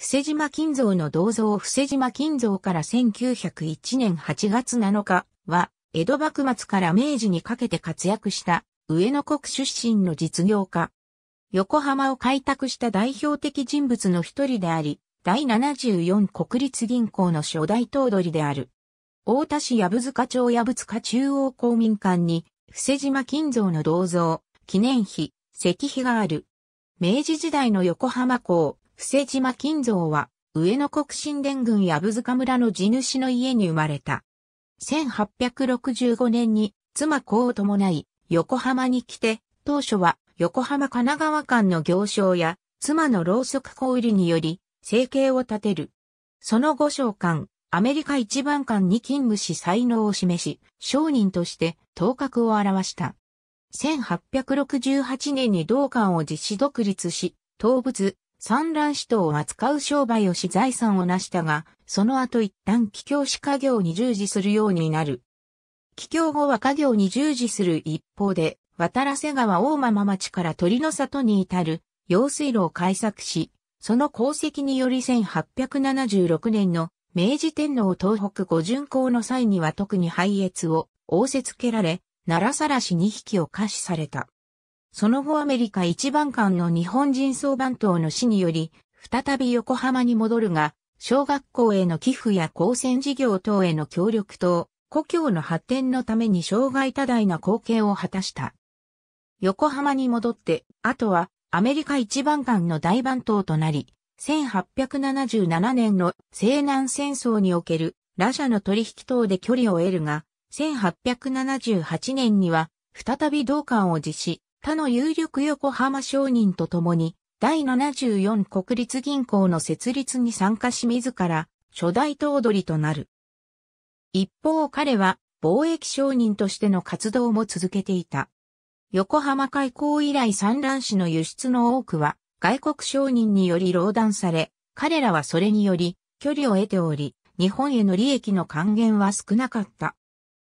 伏島金蔵の銅像伏島金蔵から1901年8月7日は、江戸幕末から明治にかけて活躍した上野国出身の実業家。横浜を開拓した代表的人物の一人であり、第74国立銀行の初代頭取である。大田市矢部塚町矢部塚中央公民館に、伏島金蔵の銅像、記念碑、石碑がある。明治時代の横浜港、布施島金蔵は、上野国神殿郡矢部塚村の地主の家に生まれた。1865年に妻子を伴い、横浜に来て、当初は横浜神奈川間の行商や妻のろうそく小売りにより、生計を立てる。その後商館、アメリカ一番館に勤務し才能を示し、商人として頭角を表した。1868年に同館を実施独立し、動物、産卵子等を扱う商売をし財産を成したが、その後一旦帰郷し家業に従事するようになる。帰郷後は家業に従事する一方で、渡瀬川大間町から鳥の里に至る用水路を開削し、その功績により1876年の明治天皇東北五巡行の際には特に廃越を仰せつけられ、奈良晒し2匹を可視された。その後アメリカ一番館の日本人総番頭の死により、再び横浜に戻るが、小学校への寄付や高専事業等への協力等、故郷の発展のために障害多大な貢献を果たした。横浜に戻って、あとはアメリカ一番館の大番頭となり、1877年の西南戦争におけるラジャの取引等で距離を得るが、1878年には再び同館を実施、他の有力横浜商人と共に、第74国立銀行の設立に参加し自ら、初代頭取となる。一方彼は、貿易商人としての活動も続けていた。横浜開港以来産卵紙の輸出の多くは、外国商人により労断され、彼らはそれにより、距離を得ており、日本への利益の還元は少なかった。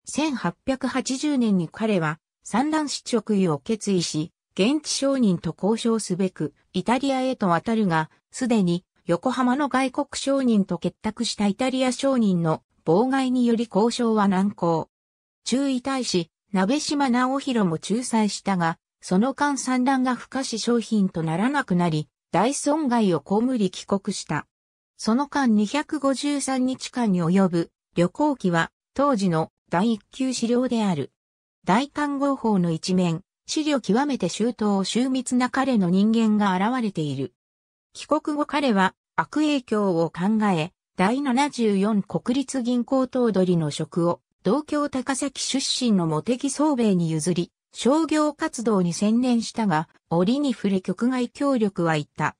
1880年に彼は産卵死直位を決意し、現地商人と交渉すべく、イタリアへと渡るが、すでに横浜の外国商人と結託したイタリア商人の妨害により交渉は難航。中意大使、鍋島直弘も仲裁したが、その間産卵が不可視商品とならなくなり、大損害をこむり帰国した。その間253日間に及ぶ旅行記は当時の第一級資料である。大観合法の一面、資料極めて周到周密な彼の人間が現れている。帰国後彼は悪影響を考え、第74国立銀行頭取の職を同郷高崎出身の茂木総兵に譲り、商業活動に専念したが、折に触れ局外協力は行った。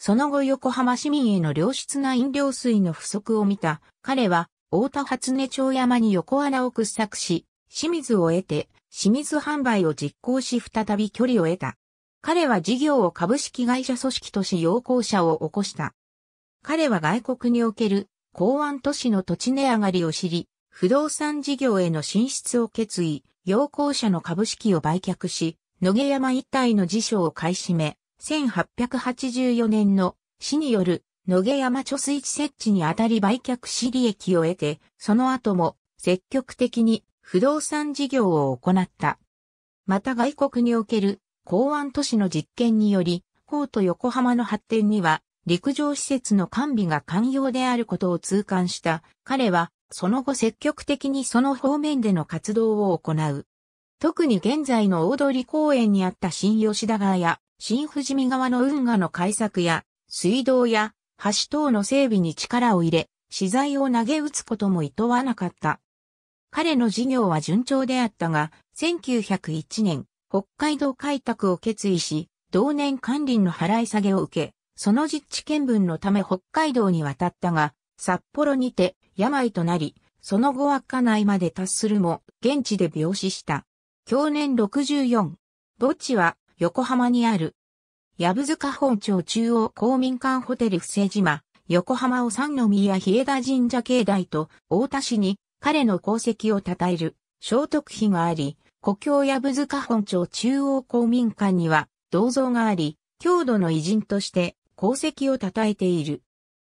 その後横浜市民への良質な飲料水の不足を見た、彼は、大田初音町山に横穴を掘削し、清水を得て、清水販売を実行し再び距離を得た。彼は事業を株式会社組織とし要項者を起こした。彼は外国における港湾都市の土地値上がりを知り、不動産事業への進出を決意、要項者の株式を売却し、野毛山一帯の辞書を買い占め、1884年の市による野毛山貯水池設置にあたり売却し利益を得て、その後も積極的に不動産事業を行った。また外国における港湾都市の実験により、港と横浜の発展には陸上施設の完備が寛容であることを痛感した彼は、その後積極的にその方面での活動を行う。特に現在の大通公園にあった新吉田川や新富士見川の運河の改作や水道や橋等の整備に力を入れ、資材を投げ打つことも厭わなかった。彼の事業は順調であったが、1901年、北海道開拓を決意し、同年管理の払い下げを受け、その実地見分のため北海道に渡ったが、札幌にて病となり、その後稚内まで達するも、現地で病死した。去年64。墓地は横浜にある。藪塚本町中央公民館ホテル伏島、横浜を三宮比枝神社境内と大田市に彼の功績を称える、聖徳碑があり、故郷やぶ塚本町中央公民館には銅像があり、郷土の偉人として功績を称えている。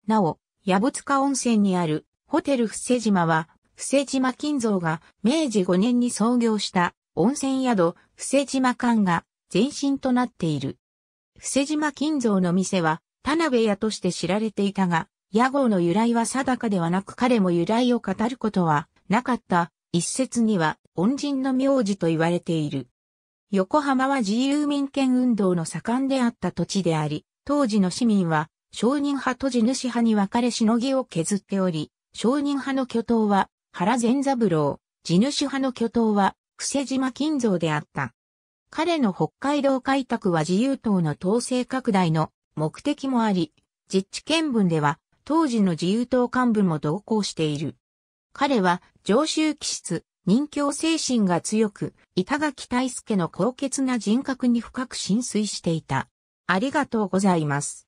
なお、矢部塚温泉にあるホテル伏瀬島は、伏瀬島金蔵が明治5年に創業した温泉宿伏瀬島館が前身となっている。伏瀬島金蔵の店は田辺屋として知られていたが、屋号の由来は定かではなく彼も由来を語ることはなかった。一説には恩人の名字と言われている。横浜は自由民権運動の盛んであった土地であり、当時の市民は商人派と地主派に分かれしのぎを削っており、商人派の巨頭は原善三郎、地主派の巨頭は伏島金蔵であった。彼の北海道開拓は自由党の統制拡大の目的もあり、実地見聞では当時の自由党幹部も同行している。彼は常習気質、任教精神が強く、板垣大助の高潔な人格に深く浸水していた。ありがとうございます。